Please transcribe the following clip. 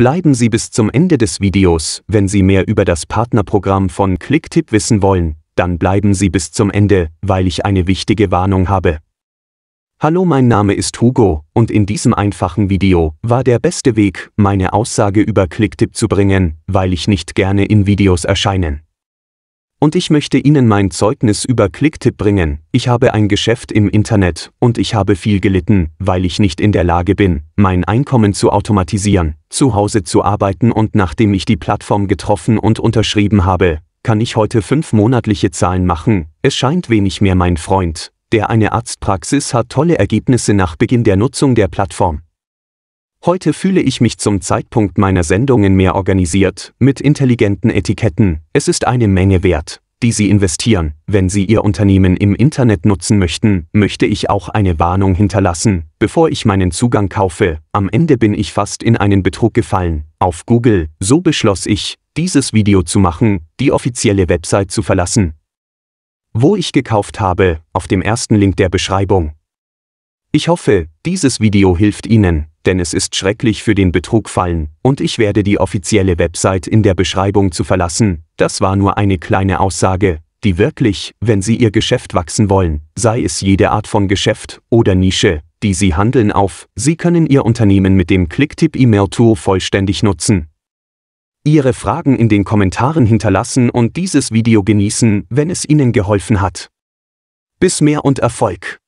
Bleiben Sie bis zum Ende des Videos, wenn Sie mehr über das Partnerprogramm von Clicktip wissen wollen, dann bleiben Sie bis zum Ende, weil ich eine wichtige Warnung habe. Hallo, mein Name ist Hugo und in diesem einfachen Video war der beste Weg, meine Aussage über Clicktip zu bringen, weil ich nicht gerne in Videos erscheinen. Und ich möchte Ihnen mein Zeugnis über Clicktip bringen. Ich habe ein Geschäft im Internet und ich habe viel gelitten, weil ich nicht in der Lage bin, mein Einkommen zu automatisieren, zu Hause zu arbeiten und nachdem ich die Plattform getroffen und unterschrieben habe, kann ich heute fünf monatliche Zahlen machen. Es scheint wenig mehr mein Freund, der eine Arztpraxis hat tolle Ergebnisse nach Beginn der Nutzung der Plattform. Heute fühle ich mich zum Zeitpunkt meiner Sendungen mehr organisiert, mit intelligenten Etiketten. Es ist eine Menge wert, die Sie investieren. Wenn Sie Ihr Unternehmen im Internet nutzen möchten, möchte ich auch eine Warnung hinterlassen, bevor ich meinen Zugang kaufe. Am Ende bin ich fast in einen Betrug gefallen. Auf Google, so beschloss ich, dieses Video zu machen, die offizielle Website zu verlassen. Wo ich gekauft habe, auf dem ersten Link der Beschreibung. Ich hoffe, dieses Video hilft Ihnen, denn es ist schrecklich für den Betrug fallen, und ich werde die offizielle Website in der Beschreibung zu verlassen. Das war nur eine kleine Aussage, die wirklich, wenn Sie Ihr Geschäft wachsen wollen, sei es jede Art von Geschäft oder Nische, die Sie handeln auf, Sie können Ihr Unternehmen mit dem Clicktip E-Mail Tool vollständig nutzen. Ihre Fragen in den Kommentaren hinterlassen und dieses Video genießen, wenn es Ihnen geholfen hat. Bis mehr und Erfolg!